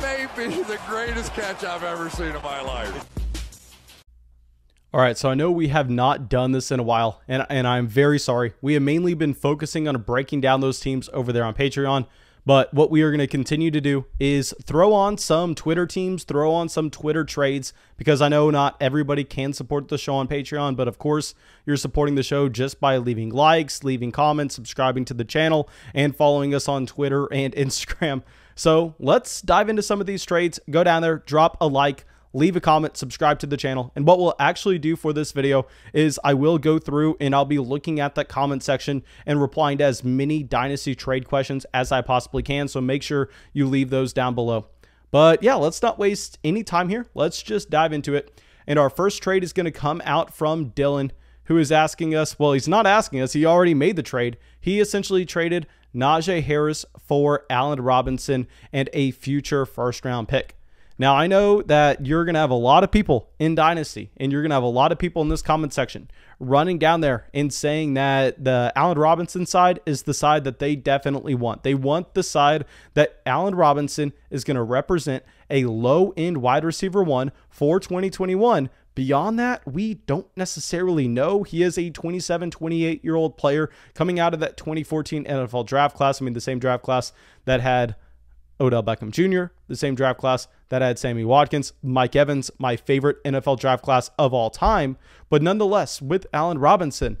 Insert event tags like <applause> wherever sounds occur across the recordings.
That may be the greatest catch I've ever seen in my life. All right, so I know we have not done this in a while, and, and I'm very sorry. We have mainly been focusing on breaking down those teams over there on Patreon. But what we are going to continue to do is throw on some Twitter teams, throw on some Twitter trades, because I know not everybody can support the show on Patreon. But of course, you're supporting the show just by leaving likes, leaving comments, subscribing to the channel, and following us on Twitter and <laughs> Instagram. So let's dive into some of these trades. Go down there, drop a like, leave a comment, subscribe to the channel. And what we'll actually do for this video is I will go through and I'll be looking at that comment section and replying to as many dynasty trade questions as I possibly can. So make sure you leave those down below. But yeah, let's not waste any time here. Let's just dive into it. And our first trade is going to come out from Dylan, who is asking us, well, he's not asking us, he already made the trade. He essentially traded Najee Harris for Allen Robinson and a future first round pick. Now, I know that you're going to have a lot of people in Dynasty and you're going to have a lot of people in this comment section running down there and saying that the Allen Robinson side is the side that they definitely want. They want the side that Allen Robinson is going to represent a low end wide receiver one for 2021. Beyond that, we don't necessarily know. He is a 27, 28 year old player coming out of that 2014 NFL draft class. I mean, the same draft class that had Odell Beckham Jr., the same draft class that had Sammy Watkins, Mike Evans, my favorite NFL draft class of all time. But nonetheless, with Allen Robinson,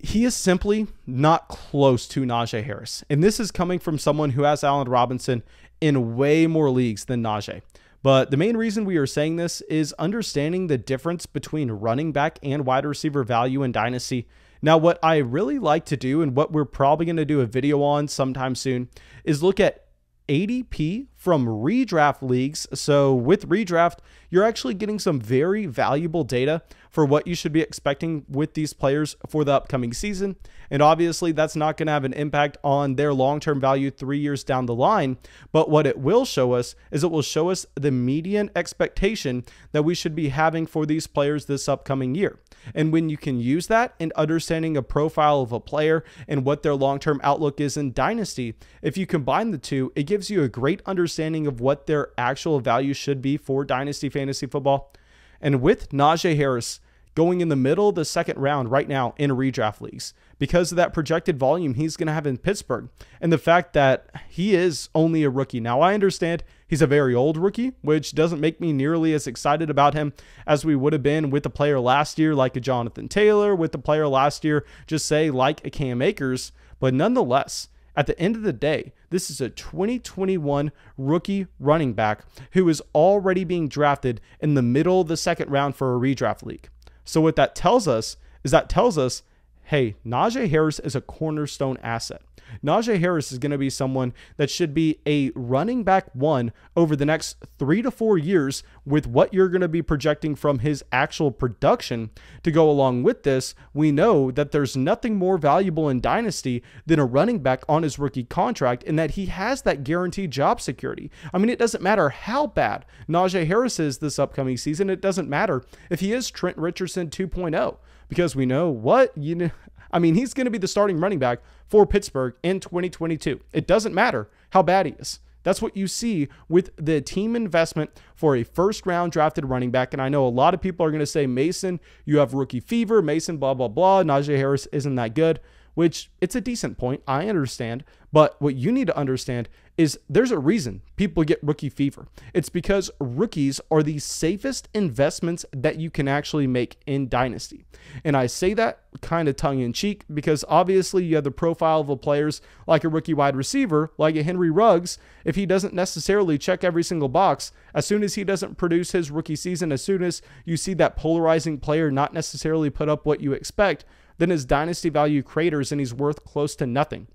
he is simply not close to Najee Harris. And this is coming from someone who has Allen Robinson in way more leagues than Najee. But the main reason we are saying this is understanding the difference between running back and wide receiver value in Dynasty. Now, what I really like to do, and what we're probably going to do a video on sometime soon, is look at ADP from redraft leagues. So with redraft, you're actually getting some very valuable data for what you should be expecting with these players for the upcoming season. And obviously, that's not going to have an impact on their long term value three years down the line. But what it will show us is it will show us the median expectation that we should be having for these players this upcoming year. And when you can use that in understanding a profile of a player and what their long term outlook is in Dynasty, if you combine the two, it gives you a great understanding understanding of what their actual value should be for dynasty fantasy football. And with Najee Harris going in the middle of the second round right now in redraft leagues, because of that projected volume he's going to have in Pittsburgh and the fact that he is only a rookie. Now, I understand he's a very old rookie, which doesn't make me nearly as excited about him as we would have been with a player last year like a Jonathan Taylor, with a player last year, just say like a Cam Akers. But nonetheless, at the end of the day, this is a 2021 rookie running back who is already being drafted in the middle of the second round for a redraft league. So what that tells us is that tells us hey, Najee Harris is a cornerstone asset. Najee Harris is going to be someone that should be a running back one over the next three to four years with what you're going to be projecting from his actual production. To go along with this, we know that there's nothing more valuable in Dynasty than a running back on his rookie contract and that he has that guaranteed job security. I mean, it doesn't matter how bad Najee Harris is this upcoming season, it doesn't matter if he is Trent Richardson 2.0 because we know what you know. <laughs> I mean, he's going to be the starting running back for Pittsburgh in 2022. It doesn't matter how bad he is. That's what you see with the team investment for a first round drafted running back. And I know a lot of people are going to say, Mason, you have rookie fever. Mason, blah, blah, blah. Najee Harris isn't that good which it's a decent point. I understand. But what you need to understand is there's a reason people get rookie fever. It's because rookies are the safest investments that you can actually make in Dynasty. And I say that kind of tongue in cheek because obviously you have the profile of a players like a rookie wide receiver, like a Henry Ruggs, if he doesn't necessarily check every single box, as soon as he doesn't produce his rookie season, as soon as you see that polarizing player not necessarily put up what you expect, then his dynasty value craters and he's worth close to nothing.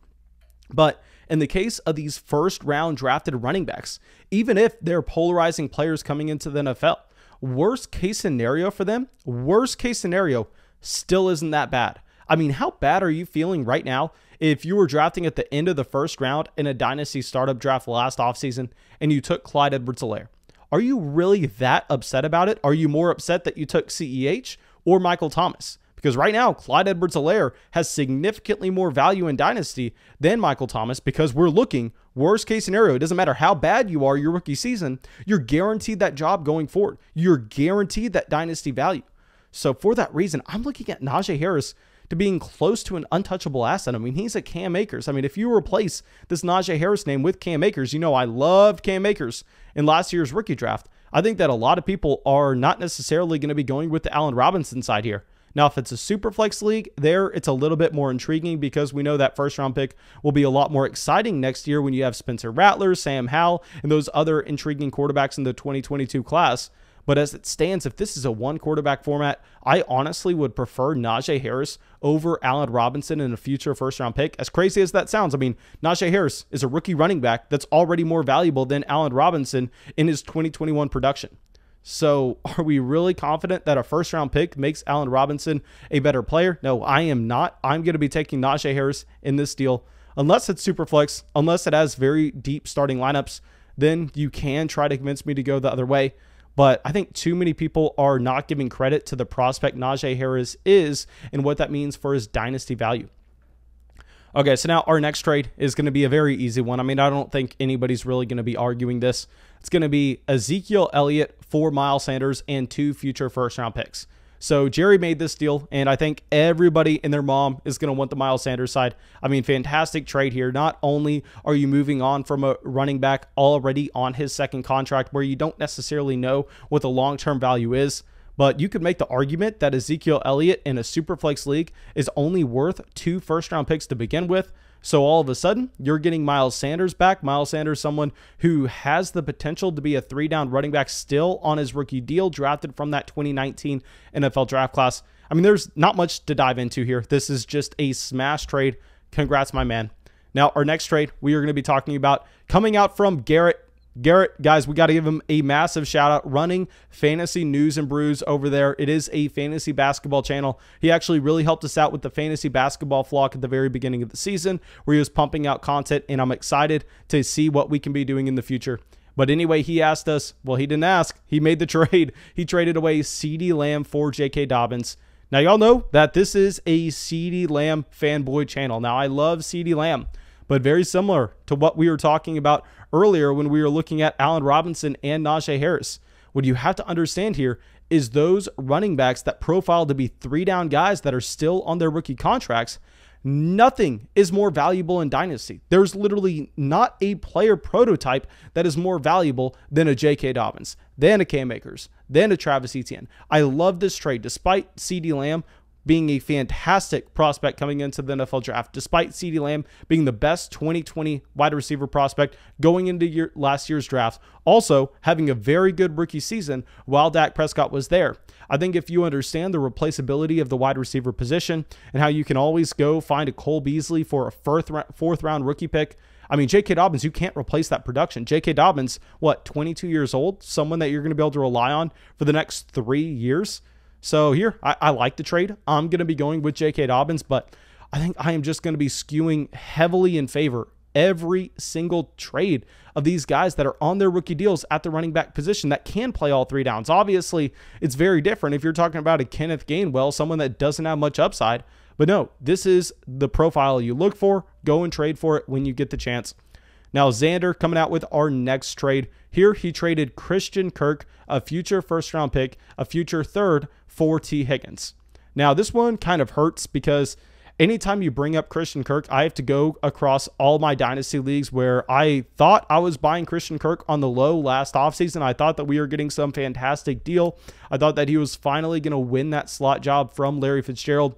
But in the case of these first round drafted running backs, even if they're polarizing players coming into the NFL, worst case scenario for them, worst case scenario still isn't that bad. I mean, how bad are you feeling right now if you were drafting at the end of the first round in a dynasty startup draft last offseason and you took Clyde Edwards Alaire? Are you really that upset about it? Are you more upset that you took CEH or Michael Thomas? Because right now, Clyde Edwards Hilaire has significantly more value in Dynasty than Michael Thomas because we're looking, worst case scenario, it doesn't matter how bad you are your rookie season, you're guaranteed that job going forward. You're guaranteed that Dynasty value. So for that reason, I'm looking at Najee Harris to being close to an untouchable asset. I mean, he's a Cam Akers. I mean, if you replace this Najee Harris name with Cam Akers, you know I loved Cam Akers in last year's rookie draft. I think that a lot of people are not necessarily going to be going with the Allen Robinson side here. Now, if it's a Superflex league, there it's a little bit more intriguing because we know that first round pick will be a lot more exciting next year when you have Spencer Rattler, Sam Howell, and those other intriguing quarterbacks in the 2022 class. But as it stands, if this is a one quarterback format, I honestly would prefer Najee Harris over Allen Robinson in a future first round pick. As crazy as that sounds, I mean, Najee Harris is a rookie running back that's already more valuable than Allen Robinson in his 2021 production. So, <laughs> are we really confident that a first round pick makes Allen Robinson a better player? No, I am not. I'm going to be taking Najee Harris in this deal, unless it's super flex, unless it has very deep starting lineups. Then you can try to convince me to go the other way. But I think too many people are not giving credit to the prospect Najee Harris is and what that means for his dynasty value. Okay, so now our next trade is going to be a very easy one. I mean, I don't think anybody's really going to be arguing this. It's going to be Ezekiel Elliott for Miles Sanders and two future first round picks. So Jerry made this deal, and I think everybody and their mom is going to want the Miles Sanders side. I mean, fantastic trade here. Not only are you moving on from a running back already on his second contract where you don't necessarily know what the long term value is, but you could make the argument that Ezekiel Elliott in a Superflex league is only worth two first round picks to begin with. So all of a sudden, you're getting Miles Sanders back. Miles Sanders, someone who has the potential to be a three down running back still on his rookie deal, drafted from that 2019 NFL draft class. I mean, there's not much to dive into here. This is just a smash trade. Congrats, my man. Now, our next trade we are going to be talking about coming out from Garrett Garrett, guys, we got to give him a massive shout out running Fantasy News and Brews over there. It is a fantasy basketball channel. He actually really helped us out with the fantasy basketball flock at the very beginning of the season where he was pumping out content, and I'm excited to see what we can be doing in the future. But anyway, he asked us, well, he didn't ask, he made the <laughs> trade. He traded away CeeDee Lamb for J.K. Dobbins. Now, y'all know that this is a CeeDee Lamb fanboy channel. Now, I love CeeDee Lamb but very similar to what we were talking about earlier when we were looking at Allen Robinson and Najee Harris. What you have to understand here is those running backs that profile to be three down guys that are still on their rookie contracts, nothing is more valuable in Dynasty. There's literally not a player prototype that is more valuable than a J.K. Dobbins, than a Cam Akers, than a Travis Etienne. I love this trade despite C.D. Lamb being a fantastic prospect coming into the NFL draft, despite CeeDee Lamb being the best 2020 wide receiver prospect going into last year's draft, also having a very good rookie season while Dak Prescott was there. I think if you understand the replaceability of the wide receiver position and how you can always go find a Cole Beasley for a fourth, fourth round rookie pick, I mean, J.K. Dobbins, you can't replace that production. J.K. Dobbins, what, 22 years old? Someone that you're going to be able to rely on for the next three years? So here, I, I like the trade. I'm going to be going with J.K. Dobbins, but I think I am just going to be skewing heavily in favor every single trade of these guys that are on their rookie deals at the running back position that can play all three downs. Obviously, it's very different if you're talking about a Kenneth Gainwell, someone that doesn't have much upside. But no, this is the profile you look for. Go and trade for it when you get the chance. Now, Xander coming out with our next trade. Here, he traded Christian Kirk, a future first round pick, a future third for T. Higgins. Now, this one kind of hurts because anytime you bring up Christian Kirk, I have to go across all my dynasty leagues where I thought I was buying Christian Kirk on the low last offseason. I thought that we were getting some fantastic deal. I thought that he was finally going to win that slot job from Larry Fitzgerald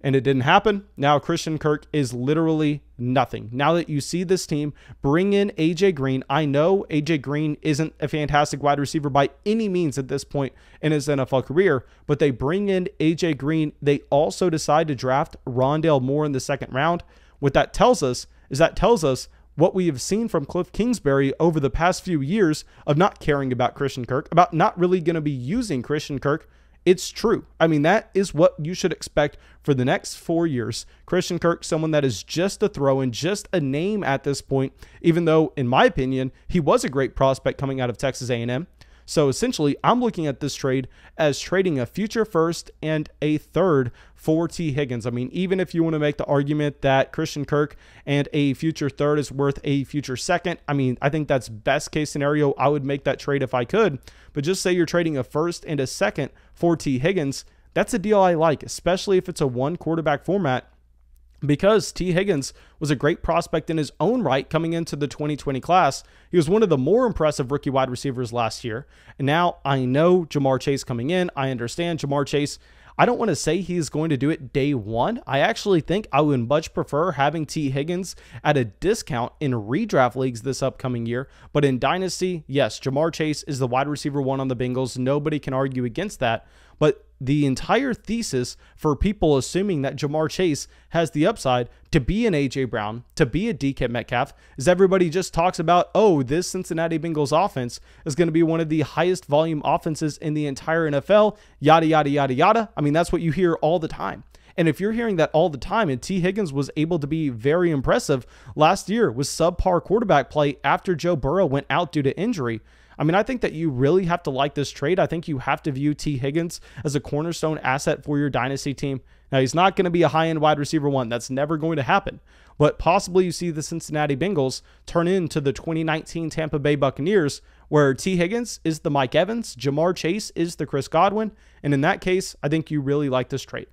and it didn't happen. Now Christian Kirk is literally nothing. Now that you see this team bring in AJ Green, I know AJ Green isn't a fantastic wide receiver by any means at this point in his NFL career, but they bring in AJ Green. They also decide to draft Rondale Moore in the second round. What that tells us is that tells us what we have seen from Cliff Kingsbury over the past few years of not caring about Christian Kirk, about not really going to be using Christian Kirk it's true. I mean, that is what you should expect for the next four years. Christian Kirk, someone that is just a throw in, just a name at this point, even though, in my opinion, he was a great prospect coming out of Texas A&M. So essentially, I'm looking at this trade as trading a future first and a third for T. Higgins. I mean, even if you want to make the argument that Christian Kirk and a future third is worth a future second, I mean, I think that's best case scenario. I would make that trade if I could. But just say you're trading a first and a second for T. Higgins, that's a deal I like, especially if it's a one quarterback format because T. Higgins was a great prospect in his own right coming into the 2020 class. He was one of the more impressive rookie wide receivers last year. And now I know Jamar Chase coming in. I understand Jamar Chase I don't want to say he's going to do it day one. I actually think I would much prefer having T. Higgins at a discount in redraft leagues this upcoming year. But in Dynasty, yes, Jamar Chase is the wide receiver one on the Bengals. Nobody can argue against that. But the entire thesis for people assuming that Jamar Chase has the upside to be an AJ Brown, to be a DK Metcalf, is everybody just talks about, oh, this Cincinnati Bengals offense is going to be one of the highest volume offenses in the entire NFL, yada, yada, yada, yada. I mean, that's what you hear all the time. And if you're hearing that all the time, and T. Higgins was able to be very impressive last year with subpar quarterback play after Joe Burrow went out due to injury, I mean, I think that you really have to like this trade. I think you have to view T. Higgins as a cornerstone asset for your dynasty team. Now, he's not going to be a high end wide receiver one. That's never going to happen. But possibly you see the Cincinnati Bengals turn into the 2019 Tampa Bay Buccaneers, where T. Higgins is the Mike Evans, Jamar Chase is the Chris Godwin. And in that case, I think you really like this trade.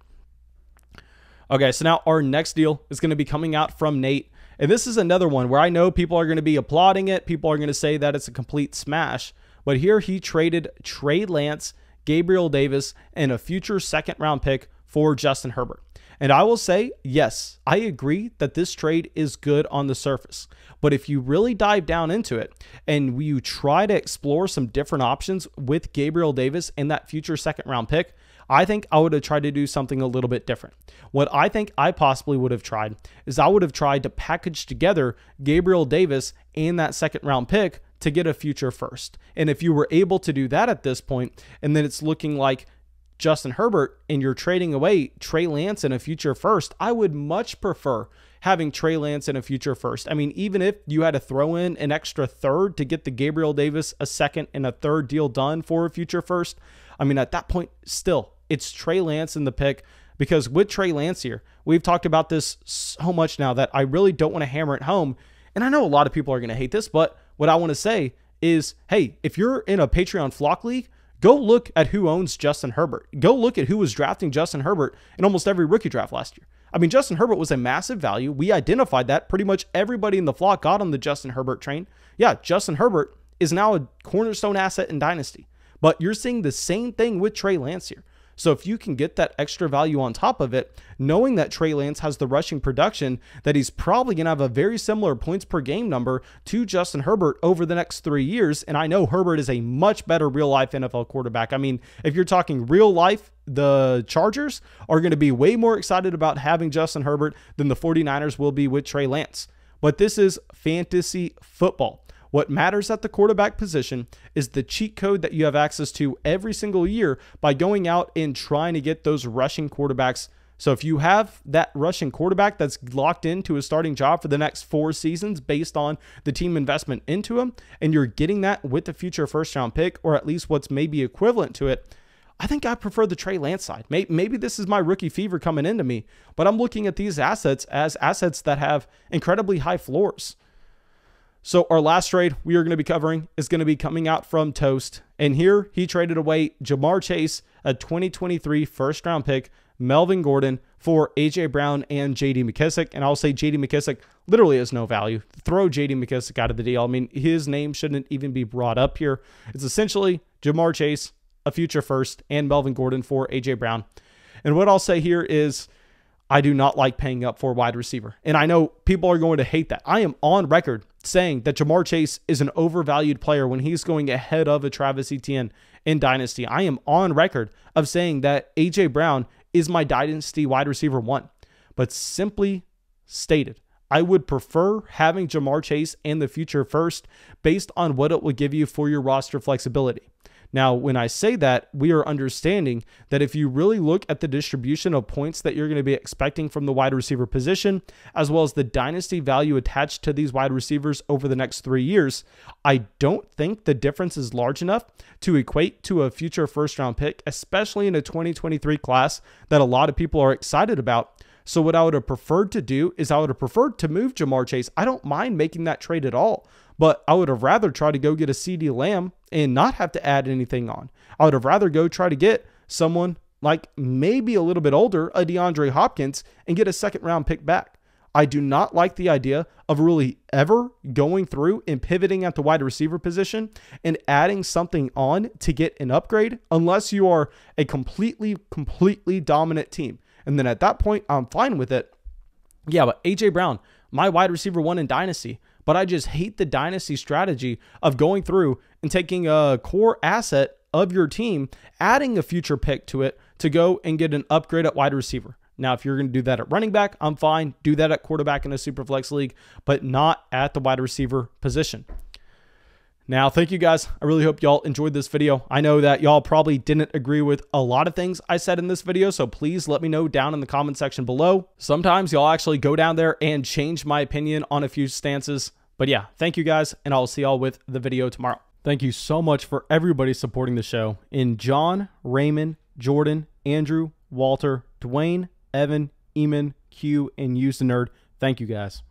Okay, so now our next deal is going to be coming out from Nate. And this is another one where I know people are going to be applauding it. People are going to say that it's a complete smash. But here he traded Trey Lance, Gabriel Davis, and a future second round pick for Justin Herbert. And I will say, yes, I agree that this trade is good on the surface. But if you really dive down into it and you try to explore some different options with Gabriel Davis and that future second round pick, I think I would have tried to do something a little bit different. What I think I possibly would have tried is I would have tried to package together Gabriel Davis and that second round pick to get a future first. And if you were able to do that at this point, and then it's looking like Justin Herbert and you're trading away Trey Lance and a future first, I would much prefer having Trey Lance in a future first. I mean, even if you had to throw in an extra third to get the Gabriel Davis a second and a third deal done for a future first, I mean, at that point, still, it's Trey Lance in the pick because with Trey Lance here, we've talked about this so much now that I really don't want to hammer it home. And I know a lot of people are going to hate this, but what I want to say is hey, if you're in a Patreon flock league, go look at who owns Justin Herbert. Go look at who was drafting Justin Herbert in almost every rookie draft last year. I mean, Justin Herbert was a massive value. We identified that. Pretty much everybody in the flock got on the Justin Herbert train. Yeah, Justin Herbert is now a cornerstone asset in Dynasty. But you're seeing the same thing with Trey Lance here. So if you can get that extra value on top of it, knowing that Trey Lance has the rushing production, that he's probably going to have a very similar points per game number to Justin Herbert over the next three years. And I know Herbert is a much better real life NFL quarterback. I mean, if you're talking real life, the Chargers are going to be way more excited about having Justin Herbert than the 49ers will be with Trey Lance. But this is fantasy football. What matters at the quarterback position is the cheat code that you have access to every single year by going out and trying to get those rushing quarterbacks. So if you have that rushing quarterback that's locked into a starting job for the next four seasons based on the team investment into him, and you're getting that with the future first round pick, or at least what's maybe equivalent to it, I think I prefer the Trey Lance side. Maybe this is my rookie fever coming into me, but I'm looking at these assets as assets that have incredibly high floors. So our last trade we are going to be covering is going to be coming out from Toast. And here he traded away Jamar Chase, a 2023 first round pick, Melvin Gordon for AJ Brown and JD McKissick. And I'll say JD McKissick literally has no value. Throw JD McKissick out of the deal. I mean, his name shouldn't even be brought up here. It's essentially Jamar Chase, a future first, and Melvin Gordon for AJ Brown. And what I'll say here is I do not like paying up for wide receiver. And I know people are going to hate that. I am on record saying that Jamar Chase is an overvalued player when he's going ahead of a Travis Etienne in Dynasty. I am on record of saying that A.J. Brown is my Dynasty wide receiver one. But simply stated, I would prefer having Jamar Chase in the future first based on what it will give you for your roster flexibility. Now, when I say that, we are understanding that if you really look at the distribution of points that you're going to be expecting from the wide receiver position, as well as the dynasty value attached to these wide receivers over the next three years, I don't think the difference is large enough to equate to a future first round pick, especially in a 2023 class that a lot of people are excited about so what I would have preferred to do is I would have preferred to move Jamar Chase. I don't mind making that trade at all, but I would have rather try to go get a CD Lamb and not have to add anything on. I would have rather go try to get someone like maybe a little bit older, a DeAndre Hopkins, and get a second round pick back. I do not like the idea of really ever going through and pivoting at the wide receiver position and adding something on to get an upgrade unless you are a completely, completely dominant team. And then at that point, I'm fine with it. Yeah, but AJ Brown, my wide receiver one in Dynasty. But I just hate the Dynasty strategy of going through and taking a core asset of your team, adding a future pick to it to go and get an upgrade at wide receiver. Now, if you're going to do that at running back, I'm fine. Do that at quarterback in a super flex league, but not at the wide receiver position. Now, thank you guys. I really hope y'all enjoyed this video. I know that y'all probably didn't agree with a lot of things I said in this video, so please let me know down in the comment section below. Sometimes y'all actually go down there and change my opinion on a few stances. But yeah, thank you guys, and I'll see y'all with the video tomorrow. Thank you so much for everybody supporting the show. In John, Raymond, Jordan, Andrew, Walter, Dwayne, Evan, Eamon, Q, and Use the Nerd. Thank you guys.